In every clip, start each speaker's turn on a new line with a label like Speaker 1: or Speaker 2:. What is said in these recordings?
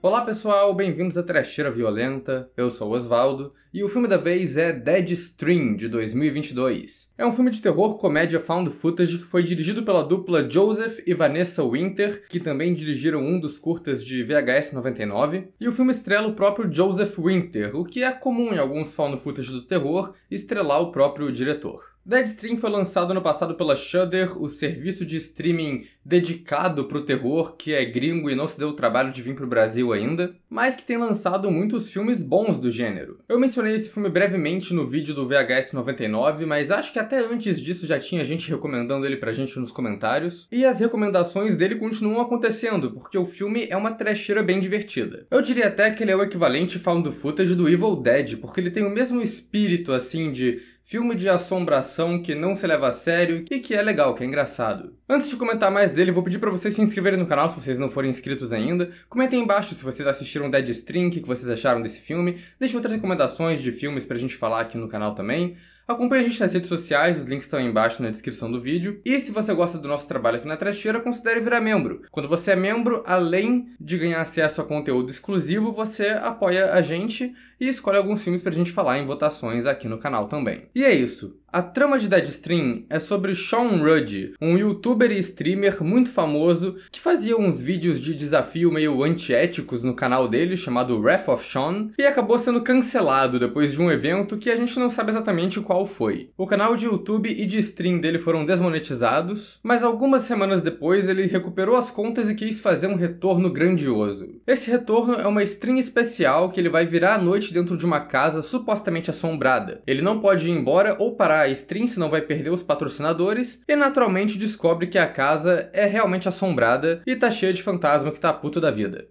Speaker 1: Olá pessoal, bem-vindos à Trecheira Violenta. Eu sou Osvaldo e o filme da vez é Dead Stream de 2022. É um filme de terror comédia found footage que foi dirigido pela dupla Joseph e Vanessa Winter, que também dirigiram um dos curtas de VHS 99, e o filme estrela o próprio Joseph Winter, o que é comum em alguns found footage do terror estrelar o próprio diretor. Deadstream foi lançado no passado pela Shudder, o serviço de streaming dedicado pro terror, que é gringo e não se deu o trabalho de vir pro Brasil ainda, mas que tem lançado muitos filmes bons do gênero. Eu mencionei esse filme brevemente no vídeo do VHS 99, mas acho que até antes disso já tinha gente recomendando ele pra gente nos comentários, e as recomendações dele continuam acontecendo, porque o filme é uma trecheira bem divertida. Eu diria até que ele é o equivalente found footage do Evil Dead, porque ele tem o mesmo espírito, assim, de filme de assombração que não se leva a sério e que é legal, que é engraçado. Antes de comentar mais dele, vou pedir para vocês se inscreverem no canal se vocês não forem inscritos ainda. Comentem embaixo se vocês assistiram Dead String, o que vocês acharam desse filme. Deixem outras recomendações de filmes pra gente falar aqui no canal também. Acompanhe a gente nas redes sociais, os links estão aí embaixo na descrição do vídeo. E se você gosta do nosso trabalho aqui na Trecheira, considere virar membro. Quando você é membro, além de ganhar acesso a conteúdo exclusivo, você apoia a gente e escolhe alguns filmes pra gente falar em votações aqui no canal também. E é isso. A trama de Deadstream é sobre Sean Rudd, um youtuber e streamer muito famoso que fazia uns vídeos de desafio meio antiéticos no canal dele, chamado Wrath of Sean, e acabou sendo cancelado depois de um evento que a gente não sabe exatamente qual foi. O canal de YouTube e de stream dele foram desmonetizados, mas algumas semanas depois ele recuperou as contas e quis fazer um retorno grandioso. Esse retorno é uma stream especial que ele vai virar à noite dentro de uma casa supostamente assombrada. Ele não pode ir embora ou parar a stream, senão vai perder os patrocinadores, e naturalmente descobre que a casa é realmente assombrada e tá cheia de fantasma que tá puto da vida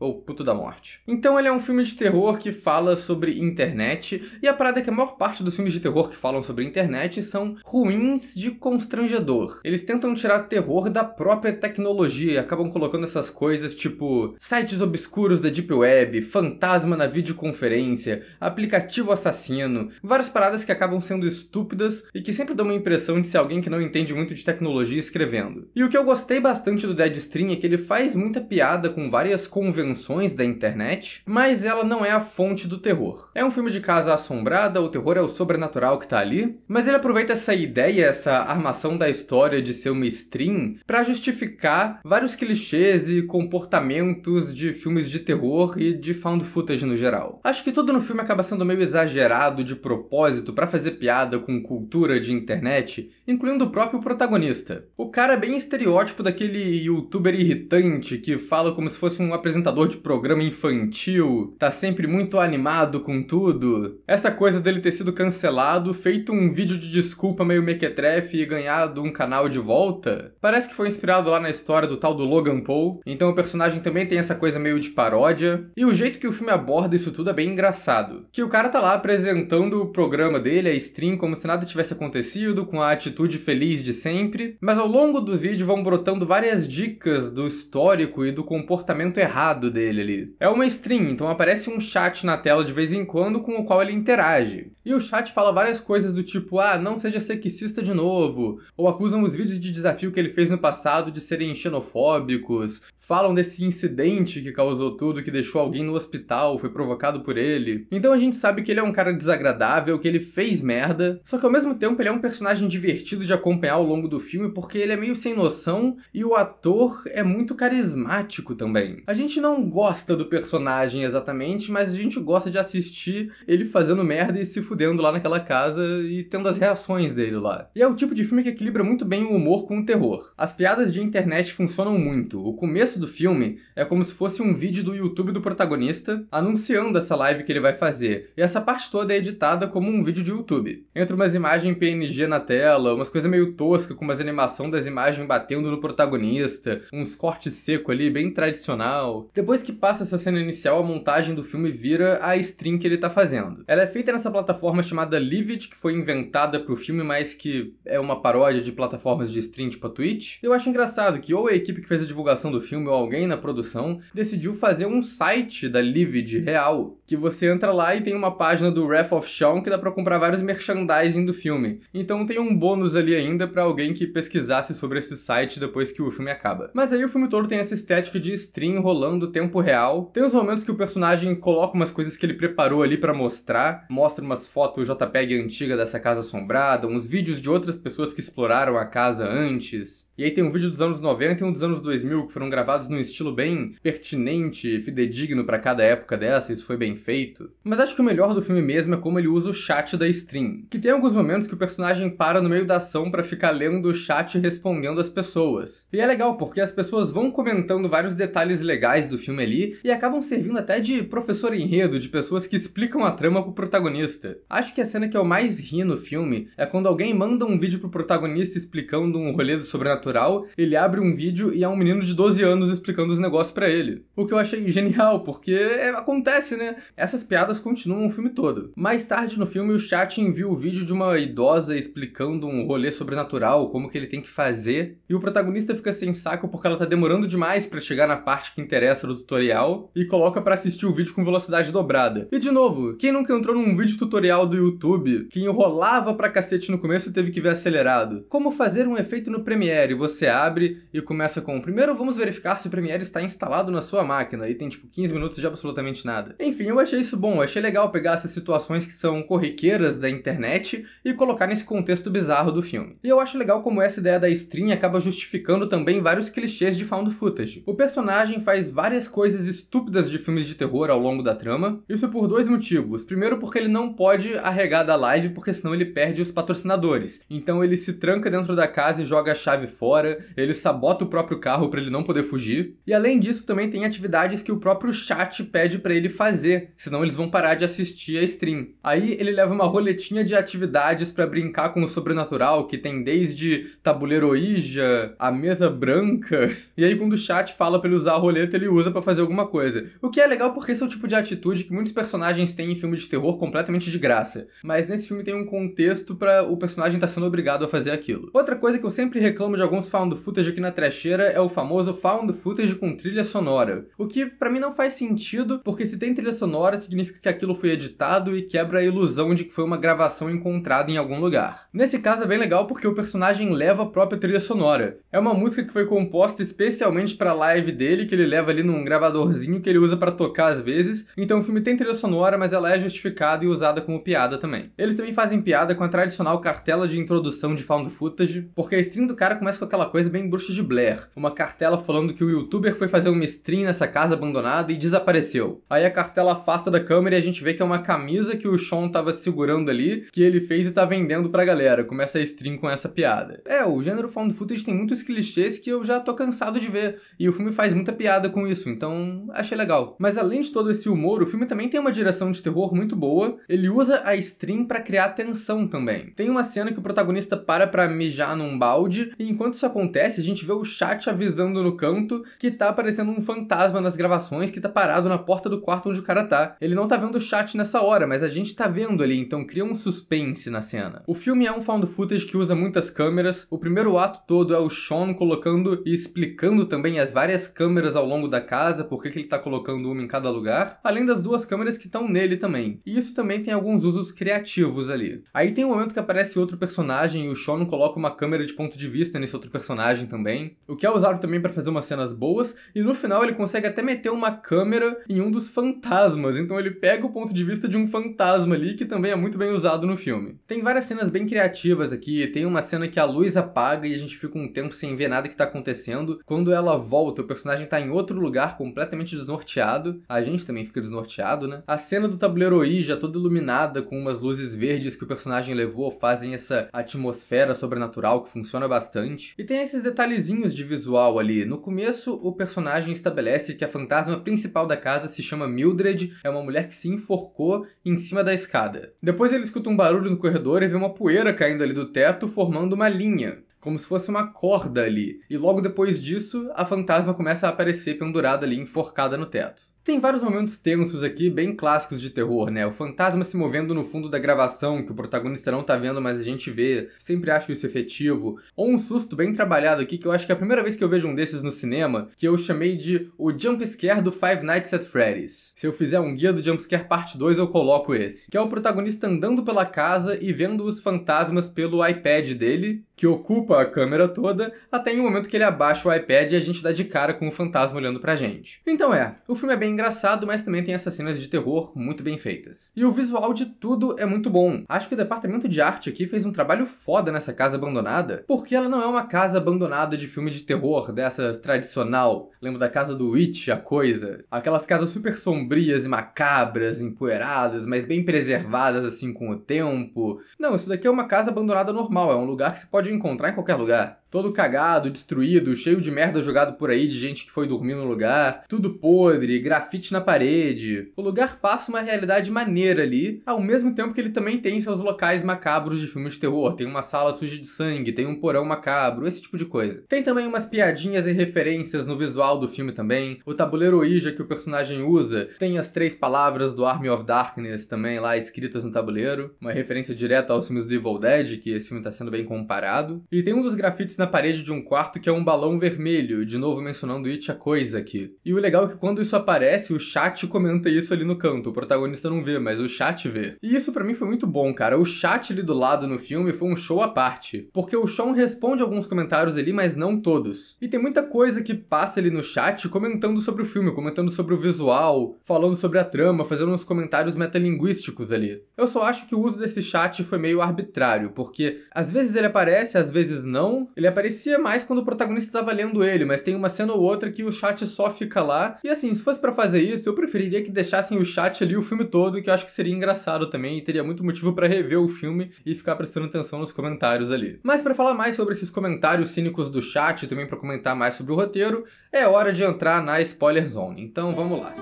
Speaker 1: ou Puto da Morte. Então ele é um filme de terror que fala sobre internet, e a parada é que a maior parte dos filmes de terror que falam sobre internet são ruins de constrangedor. Eles tentam tirar terror da própria tecnologia e acabam colocando essas coisas tipo sites obscuros da Deep Web, fantasma na videoconferência, aplicativo assassino, várias paradas que acabam sendo estúpidas e que sempre dão uma impressão de ser alguém que não entende muito de tecnologia escrevendo. E o que eu gostei bastante do Dead Stream é que ele faz muita piada com várias convenções invenções da internet, mas ela não é a fonte do terror. É um filme de casa assombrada, o terror é o sobrenatural que tá ali, mas ele aproveita essa ideia, essa armação da história de ser uma stream, para justificar vários clichês e comportamentos de filmes de terror e de found footage no geral. Acho que tudo no filme acaba sendo meio exagerado de propósito para fazer piada com cultura de internet, incluindo o próprio protagonista. O cara é bem estereótipo daquele youtuber irritante que fala como se fosse um apresentador apresentador de programa infantil, tá sempre muito animado com tudo. Essa coisa dele ter sido cancelado, feito um vídeo de desculpa meio mequetrefe e ganhado um canal de volta, parece que foi inspirado lá na história do tal do Logan Paul, então o personagem também tem essa coisa meio de paródia. E o jeito que o filme aborda isso tudo é bem engraçado. Que o cara tá lá apresentando o programa dele, a stream, como se nada tivesse acontecido, com a atitude feliz de sempre, mas ao longo do vídeo vão brotando várias dicas do histórico e do comportamento errado lado dele ali. É uma stream, então aparece um chat na tela de vez em quando com o qual ele interage. E o chat fala várias coisas do tipo, ah, não seja sexista de novo, ou acusam os vídeos de desafio que ele fez no passado de serem xenofóbicos, falam desse incidente que causou tudo, que deixou alguém no hospital, foi provocado por ele. Então a gente sabe que ele é um cara desagradável, que ele fez merda, só que ao mesmo tempo ele é um personagem divertido de acompanhar ao longo do filme porque ele é meio sem noção e o ator é muito carismático também. A gente não gosta do personagem exatamente, mas a gente gosta de assistir ele fazendo merda e se fudendo lá naquela casa e tendo as reações dele lá. E é o tipo de filme que equilibra muito bem o humor com o terror. As piadas de internet funcionam muito. O começo do filme é como se fosse um vídeo do YouTube do protagonista anunciando essa live que ele vai fazer, e essa parte toda é editada como um vídeo de YouTube. entre umas imagens PNG na tela, umas coisas meio toscas, com umas animação das imagens batendo no protagonista, uns cortes seco ali, bem tradicional. Depois que passa essa cena inicial, a montagem do filme vira a stream que ele tá fazendo. Ela é feita nessa plataforma chamada Livid, que foi inventada pro filme, mas que é uma paródia de plataformas de stream tipo a Twitch. Eu acho engraçado que ou é a equipe que fez a divulgação do filme ou alguém na produção decidiu fazer um site da Livid real, que você entra lá e tem uma página do Wrath of Shawn que dá para comprar vários merchandising do filme. Então tem um bônus ali ainda para alguém que pesquisasse sobre esse site depois que o filme acaba. Mas aí o filme todo tem essa estética de stream rolando tempo real. Tem os momentos que o personagem coloca umas coisas que ele preparou ali para mostrar, mostra umas fotos JPEG antiga dessa casa assombrada, uns vídeos de outras pessoas que exploraram a casa antes. E aí tem um vídeo dos anos 90 e um dos anos 2000 que foram gravados num estilo bem pertinente, fidedigno para cada época dessa, isso foi bem feito. Mas acho que o melhor do filme mesmo é como ele usa o chat da stream, que tem alguns momentos que o personagem para no meio da ação para ficar lendo o chat e respondendo as pessoas. E é legal porque as pessoas vão comentando vários detalhes legais do filme ali e acabam servindo até de professor enredo, de pessoas que explicam a trama pro protagonista. Acho que a cena que eu mais ri no filme é quando alguém manda um vídeo pro protagonista explicando um rolê do sobrenatural natural, ele abre um vídeo e há é um menino de 12 anos explicando os negócios para ele. O que eu achei genial, porque é, acontece, né? Essas piadas continuam o filme todo. Mais tarde no filme, o chat envia o vídeo de uma idosa explicando um rolê sobrenatural, como que ele tem que fazer, e o protagonista fica sem saco porque ela tá demorando demais para chegar na parte que interessa do tutorial e coloca para assistir o vídeo com velocidade dobrada. E de novo, quem nunca entrou num vídeo tutorial do YouTube que enrolava pra cacete no começo e teve que ver acelerado? Como fazer um efeito no Premiere? você abre e começa com: primeiro vamos verificar se o Premiere está instalado na sua máquina, e tem tipo 15 minutos de absolutamente nada. Enfim, eu achei isso bom, eu achei legal pegar essas situações que são corriqueiras da internet e colocar nesse contexto bizarro do filme. E eu acho legal como essa ideia da string acaba justificando também vários clichês de found footage. O personagem faz várias coisas estúpidas de filmes de terror ao longo da trama, isso por dois motivos. Primeiro, porque ele não pode arregar da live, porque senão ele perde os patrocinadores. Então ele se tranca dentro da casa e joga a chave fora, ele sabota o próprio carro para ele não poder fugir. E além disso, também tem atividades que o próprio chat pede para ele fazer, senão eles vão parar de assistir a stream. Aí ele leva uma roletinha de atividades para brincar com o sobrenatural, que tem desde tabuleiro Ouija, a mesa branca. E aí quando o chat fala para ele usar a roleta, ele usa para fazer alguma coisa. O que é legal porque esse é o tipo de atitude que muitos personagens têm em filme de terror completamente de graça. Mas nesse filme tem um contexto para o personagem estar tá sendo obrigado a fazer aquilo. Outra coisa que eu sempre reclamo de alguns found footage aqui na trecheira é o famoso found footage com trilha sonora. O que para mim não faz sentido, porque se tem trilha sonora significa que aquilo foi editado e quebra a ilusão de que foi uma gravação encontrada em algum lugar. Nesse caso é bem legal porque o personagem leva a própria trilha sonora. É uma música que foi composta especialmente para live dele, que ele leva ali num gravadorzinho que ele usa para tocar às vezes. Então o filme tem trilha sonora, mas ela é justificada e usada como piada também. Eles também fazem piada com a tradicional cartela de introdução de found footage, porque a stream do cara começa com aquela coisa bem bruxa de Blair. Uma cartela falando que o youtuber foi fazer uma stream nessa casa abandonada e desapareceu. Aí a cartela afasta da câmera e a gente vê que é uma camisa que o Sean tava segurando ali, que ele fez e tá vendendo pra galera. Começa a stream com essa piada. É, o gênero found footage tem muitos clichês que eu já tô cansado de ver, e o filme faz muita piada com isso, então achei legal. Mas além de todo esse humor, o filme também tem uma direção de terror muito boa, ele usa a stream para criar tensão também. Tem uma cena que o protagonista para pra mijar num balde, e enquanto enquanto isso acontece, a gente vê o chat avisando no canto que tá aparecendo um fantasma nas gravações que tá parado na porta do quarto onde o cara tá. Ele não tá vendo o chat nessa hora, mas a gente tá vendo ali, então cria um suspense na cena. O filme é um found footage que usa muitas câmeras. O primeiro ato todo é o Sean colocando e explicando também as várias câmeras ao longo da casa, por que, que ele tá colocando uma em cada lugar, além das duas câmeras que estão nele também. E isso também tem alguns usos criativos ali. Aí tem um momento que aparece outro personagem e o Sean coloca uma câmera de ponto de vista nesse outro personagem também, o que é usado também para fazer umas cenas boas, e no final ele consegue até meter uma câmera em um dos fantasmas, então ele pega o ponto de vista de um fantasma ali, que também é muito bem usado no filme. Tem várias cenas bem criativas aqui, tem uma cena que a luz apaga e a gente fica um tempo sem ver nada que tá acontecendo, quando ela volta, o personagem tá em outro lugar completamente desnorteado, a gente também fica desnorteado, né? A cena do tabuleiro I já toda iluminada com umas luzes verdes que o personagem levou fazem essa atmosfera sobrenatural que funciona bastante. E tem esses detalhezinhos de visual ali. No começo, o personagem estabelece que a fantasma principal da casa se chama Mildred, é uma mulher que se enforcou em cima da escada. Depois ele escuta um barulho no corredor e vê uma poeira caindo ali do teto, formando uma linha como se fosse uma corda ali. E logo depois disso, a fantasma começa a aparecer pendurada ali, enforcada no teto. Tem vários momentos tensos aqui, bem clássicos de terror, né? O fantasma se movendo no fundo da gravação, que o protagonista não tá vendo, mas a gente vê. Sempre acho isso efetivo. Ou um susto bem trabalhado aqui, que eu acho que é a primeira vez que eu vejo um desses no cinema, que eu chamei de o jump scare do Five Nights at Freddy's. Se eu fizer um guia do jump scare parte 2, eu coloco esse. Que é o protagonista andando pela casa e vendo os fantasmas pelo iPad dele, que ocupa a câmera toda, até em um momento que ele abaixa o iPad e a gente dá de cara com o fantasma olhando pra gente. Então é, o filme é bem engraçado, mas também tem essas cenas de terror muito bem feitas. E o visual de tudo é muito bom. Acho que o departamento de arte aqui fez um trabalho foda nessa casa abandonada, porque ela não é uma casa abandonada de filme de terror, dessas tradicional. Lembro da casa do Witch, a coisa. Aquelas casas super sombrias e macabras, empoeiradas, mas bem preservadas assim com o tempo. Não, isso daqui é uma casa abandonada normal, é um lugar que você pode encontrar em qualquer lugar. Todo cagado, destruído, cheio de merda jogado por aí de gente que foi dormir no lugar, tudo podre, gra grafite na parede. O lugar passa uma realidade maneira ali, ao mesmo tempo que ele também tem seus locais macabros de filmes de terror. Tem uma sala suja de sangue, tem um porão macabro, esse tipo de coisa. Tem também umas piadinhas e referências no visual do filme também. O tabuleiro Ouija que o personagem usa tem as três palavras do Army of Darkness também lá escritas no tabuleiro. Uma referência direta aos filmes do Evil Dead, que esse filme está sendo bem comparado. E tem um dos grafites na parede de um quarto que é um balão vermelho, de novo mencionando It a Coisa aqui. E o legal é que quando isso aparece, aparece, o chat comenta isso ali no canto. O protagonista não vê, mas o chat vê. E isso para mim foi muito bom, cara. O chat ali do lado no filme foi um show à parte. Porque o Sean responde alguns comentários ali, mas não todos. E tem muita coisa que passa ali no chat comentando sobre o filme, comentando sobre o visual, falando sobre a trama, fazendo uns comentários metalinguísticos ali. Eu só acho que o uso desse chat foi meio arbitrário, porque às vezes ele aparece, às vezes não. Ele aparecia mais quando o protagonista estava lendo ele, mas tem uma cena ou outra que o chat só fica lá. E assim, se fosse para fazer isso, eu preferiria que deixassem o chat ali o filme todo, que eu acho que seria engraçado também e teria muito motivo para rever o filme e ficar prestando atenção nos comentários ali. Mas para falar mais sobre esses comentários cínicos do chat e também para comentar mais sobre o roteiro, é hora de entrar na spoiler zone. Então vamos lá.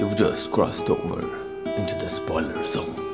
Speaker 1: You've just crossed over into the spoiler zone.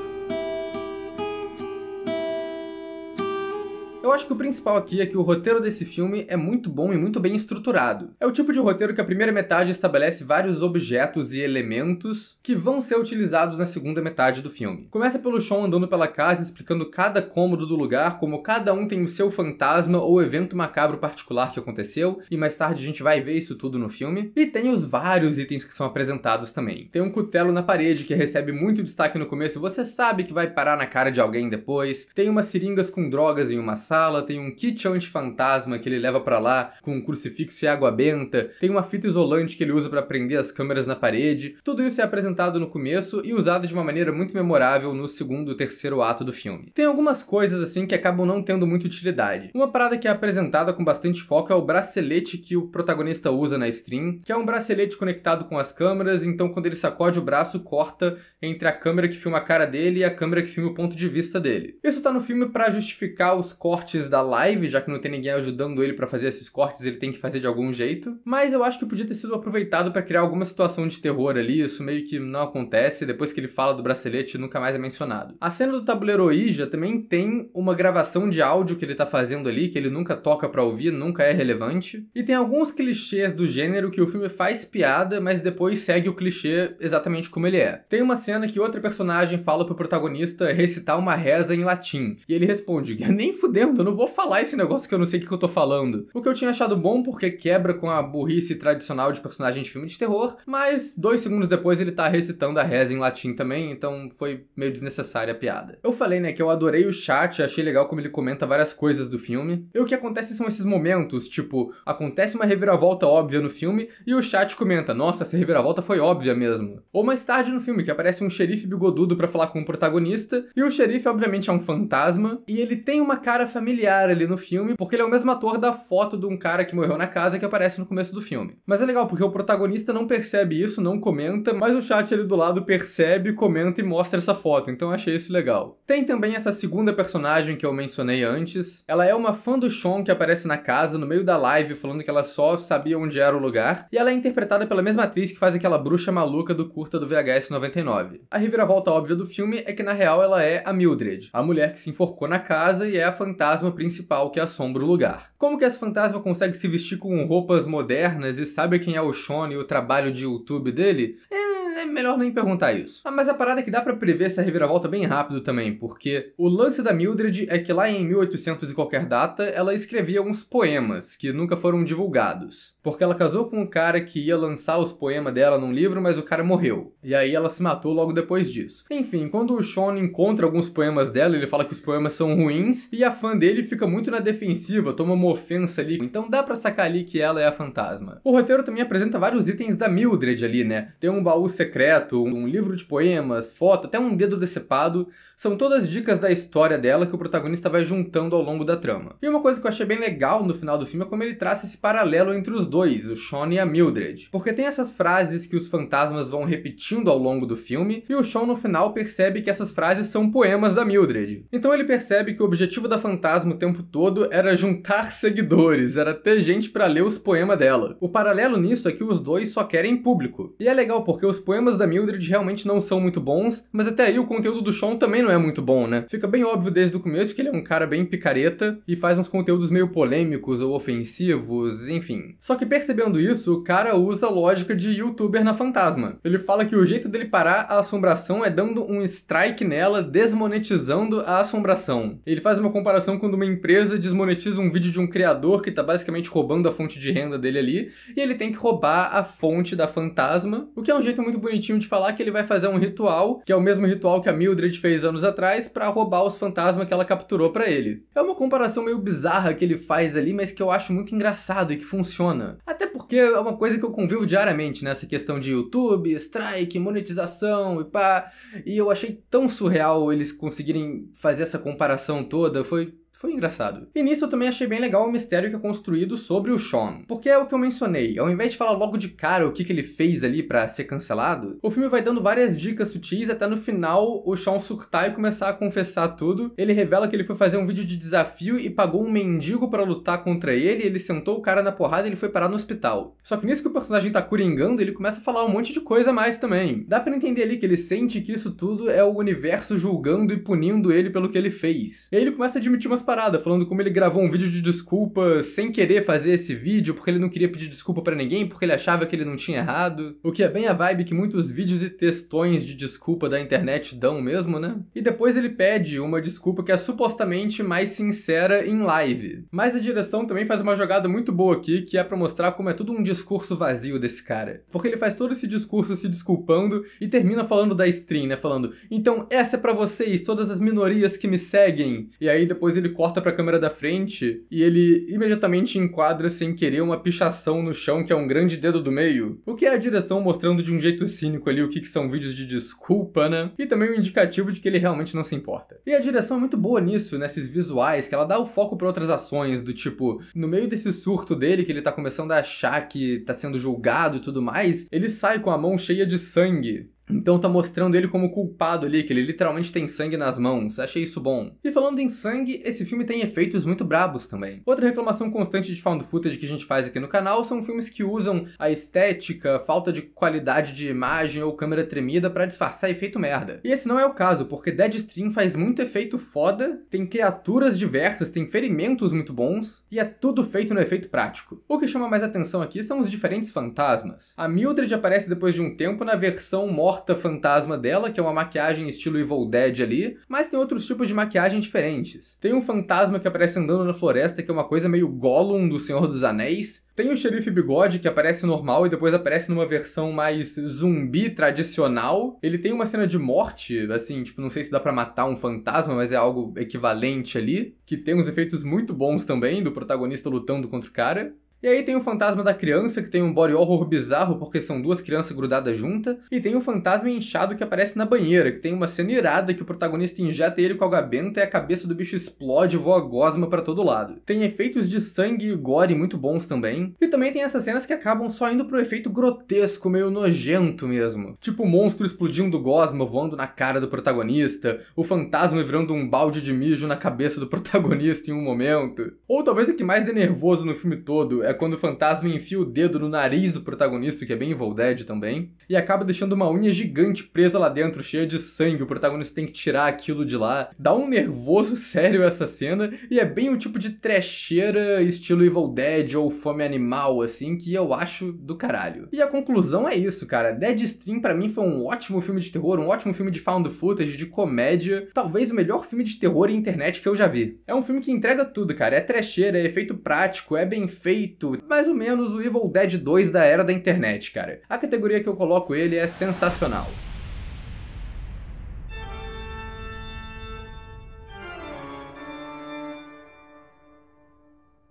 Speaker 1: Eu acho que o principal aqui é que o roteiro desse filme é muito bom e muito bem estruturado. É o tipo de roteiro que a primeira metade estabelece vários objetos e elementos que vão ser utilizados na segunda metade do filme. Começa pelo Sean andando pela casa explicando cada cômodo do lugar, como cada um tem o seu fantasma ou evento macabro particular que aconteceu, e mais tarde a gente vai ver isso tudo no filme. E tem os vários itens que são apresentados também. Tem um cutelo na parede que recebe muito destaque no começo, você sabe que vai parar na cara de alguém depois. Tem umas seringas com drogas em uma sala sala, tem um kit antifantasma fantasma que ele leva para lá com um crucifixo e água benta, tem uma fita isolante que ele usa para prender as câmeras na parede. Tudo isso é apresentado no começo e usado de uma maneira muito memorável no segundo e terceiro ato do filme. Tem algumas coisas assim que acabam não tendo muita utilidade. Uma parada que é apresentada com bastante foco é o bracelete que o protagonista usa na stream, que é um bracelete conectado com as câmeras, então quando ele sacode o braço, corta entre a câmera que filma a cara dele e a câmera que filma o ponto de vista dele. Isso tá no filme para justificar os cortes cortes da live, já que não tem ninguém ajudando ele para fazer esses cortes, ele tem que fazer de algum jeito. Mas eu acho que podia ter sido aproveitado para criar alguma situação de terror ali, isso meio que não acontece, depois que ele fala do bracelete nunca mais é mencionado. A cena do tabuleiro Ija também tem uma gravação de áudio que ele tá fazendo ali, que ele nunca toca para ouvir, nunca é relevante. E tem alguns clichês do gênero que o filme faz piada, mas depois segue o clichê exatamente como ele é. Tem uma cena que outra personagem fala pro protagonista recitar uma reza em latim, e ele responde: "Nem fudendo, eu não vou falar esse negócio que eu não sei o que eu tô falando. O que eu tinha achado bom porque quebra com a burrice tradicional de personagem de filme de terror, mas dois segundos depois ele tá recitando a reza em latim também, então foi meio desnecessária a piada. Eu falei, né, que eu adorei o chat, achei legal como ele comenta várias coisas do filme. E o que acontece são esses momentos, tipo, acontece uma reviravolta óbvia no filme e o chat comenta, nossa, essa reviravolta foi óbvia mesmo. Ou mais tarde no filme, que aparece um xerife bigodudo para falar com o protagonista, e o xerife obviamente é um fantasma, e ele tem uma cara familiar familiar ali no filme, porque ele é o mesmo ator da foto de um cara que morreu na casa que aparece no começo do filme. Mas é legal, porque o protagonista não percebe isso, não comenta, mas o chat ali do lado percebe, comenta e mostra essa foto, então eu achei isso legal. Tem também essa segunda personagem que eu mencionei antes. Ela é uma fã do Sean que aparece na casa, no meio da live, falando que ela só sabia onde era o lugar, e ela é interpretada pela mesma atriz que faz aquela bruxa maluca do curta do VHS 99. A reviravolta óbvia do filme é que na real ela é a Mildred, a mulher que se enforcou na casa e é a fantasma fantasma principal que assombra o lugar. Como que esse fantasma consegue se vestir com roupas modernas e sabe quem é o Sean e o trabalho de YouTube dele? É é melhor nem perguntar isso. Ah, mas a parada é que dá para prever essa reviravolta bem rápido também, porque o lance da Mildred é que lá em 1800 e qualquer data, ela escrevia uns poemas que nunca foram divulgados. Porque ela casou com um cara que ia lançar os poemas dela num livro, mas o cara morreu. E aí ela se matou logo depois disso. Enfim, quando o Sean encontra alguns poemas dela, ele fala que os poemas são ruins, e a fã dele fica muito na defensiva, toma uma ofensa ali. Então dá pra sacar ali que ela é a fantasma. O roteiro também apresenta vários itens da Mildred ali, né? Tem um baú secreto, um livro de poemas, foto, até um dedo decepado, são todas dicas da história dela que o protagonista vai juntando ao longo da trama. E uma coisa que eu achei bem legal no final do filme é como ele traça esse paralelo entre os dois, o Sean e a Mildred. Porque tem essas frases que os fantasmas vão repetindo ao longo do filme, e o Sean no final percebe que essas frases são poemas da Mildred. Então ele percebe que o objetivo da fantasma o tempo todo era juntar seguidores, era ter gente para ler os poemas dela. O paralelo nisso é que os dois só querem público. E é legal porque os poemas da Mildred realmente não são muito bons, mas até aí o conteúdo do Sean também não é muito bom, né? Fica bem óbvio desde o começo que ele é um cara bem picareta e faz uns conteúdos meio polêmicos ou ofensivos, enfim. Só que percebendo isso, o cara usa a lógica de youtuber na fantasma. Ele fala que o jeito dele parar a assombração é dando um strike nela, desmonetizando a assombração. Ele faz uma comparação quando uma empresa desmonetiza um vídeo de um criador que tá basicamente roubando a fonte de renda dele ali, e ele tem que roubar a fonte da fantasma, o que é um jeito muito bonitinho de falar que ele vai fazer um ritual, que é o mesmo ritual que a Mildred fez anos atrás, para roubar os fantasmas que ela capturou para ele. É uma comparação meio bizarra que ele faz ali, mas que eu acho muito engraçado e que funciona. Até porque é uma coisa que eu convivo diariamente nessa questão de YouTube, strike, monetização e pá. E eu achei tão surreal eles conseguirem fazer essa comparação toda. Foi foi engraçado. E nisso eu também achei bem legal o mistério que é construído sobre o Sean. Porque é o que eu mencionei, ao invés de falar logo de cara o que, que ele fez ali para ser cancelado, o filme vai dando várias dicas sutis até no final o Sean surtar e começar a confessar tudo. Ele revela que ele foi fazer um vídeo de desafio e pagou um mendigo para lutar contra ele, ele sentou o cara na porrada e ele foi parar no hospital. Só que nisso que o personagem tá coringando, ele começa a falar um monte de coisa a mais também. Dá para entender ali que ele sente que isso tudo é o universo julgando e punindo ele pelo que ele fez. E aí ele começa a admitir umas paradas, falando como ele gravou um vídeo de desculpa sem querer fazer esse vídeo, porque ele não queria pedir desculpa para ninguém, porque ele achava que ele não tinha errado. O que é bem a vibe que muitos vídeos e textões de desculpa da internet dão mesmo, né? E depois ele pede uma desculpa que é supostamente mais sincera em live. Mas a direção também faz uma jogada muito boa aqui, que é para mostrar como é tudo um discurso vazio desse cara. Porque ele faz todo esse discurso se desculpando e termina falando da stream, né? Falando, então essa é para vocês, todas as minorias que me seguem. E aí depois ele corta para a câmera da frente e ele imediatamente enquadra sem querer uma pichação no chão que é um grande dedo do meio. O que é a direção mostrando de um jeito cínico ali o que, que são vídeos de desculpa, né? E também o um indicativo de que ele realmente não se importa. E a direção é muito boa nisso, nesses visuais, que ela dá o foco para outras ações, do tipo, no meio desse surto dele, que ele tá começando a achar que tá sendo julgado e tudo mais, ele sai com a mão cheia de sangue. Então tá mostrando ele como culpado ali, que ele literalmente tem sangue nas mãos. Achei isso bom. E falando em sangue, esse filme tem efeitos muito brabos também. Outra reclamação constante de found footage que a gente faz aqui no canal são filmes que usam a estética, falta de qualidade de imagem ou câmera tremida para disfarçar efeito merda. E esse não é o caso, porque Deadstream faz muito efeito foda, tem criaturas diversas, tem ferimentos muito bons e é tudo feito no efeito prático. O que chama mais atenção aqui são os diferentes fantasmas. A Mildred aparece depois de um tempo na versão morta porta fantasma dela, que é uma maquiagem estilo Evil Dead ali, mas tem outros tipos de maquiagem diferentes. Tem um fantasma que aparece andando na floresta, que é uma coisa meio Gollum do Senhor dos Anéis. Tem o xerife bigode que aparece normal e depois aparece numa versão mais zumbi tradicional. Ele tem uma cena de morte, assim, tipo, não sei se dá para matar um fantasma, mas é algo equivalente ali, que tem uns efeitos muito bons também do protagonista lutando contra o cara. E aí tem o fantasma da criança, que tem um body horror bizarro porque são duas crianças grudadas juntas. E tem o fantasma inchado que aparece na banheira, que tem uma cena irada que o protagonista injeta ele com alga benta e a cabeça do bicho explode e voa gosma pra todo lado. Tem efeitos de sangue e gore muito bons também. E também tem essas cenas que acabam só indo pro efeito grotesco, meio nojento mesmo. Tipo o monstro explodindo gosma voando na cara do protagonista, o fantasma virando um balde de mijo na cabeça do protagonista em um momento. Ou talvez o que mais dê nervoso no filme todo é é quando o fantasma enfia o dedo no nariz do protagonista, que é bem Evil Dead também, e acaba deixando uma unha gigante presa lá dentro, cheia de sangue. O protagonista tem que tirar aquilo de lá. Dá um nervoso sério essa cena, e é bem o tipo de trecheira estilo Evil Dead ou Fome Animal, assim, que eu acho do caralho. E a conclusão é isso, cara. Dead Stream para mim foi um ótimo filme de terror, um ótimo filme de found footage, de comédia, talvez o melhor filme de terror em internet que eu já vi. É um filme que entrega tudo, cara. É trecheira, é efeito prático, é bem feito muito. Mais ou menos o Evil Dead 2 da era da internet, cara. A categoria que eu coloco ele é sensacional.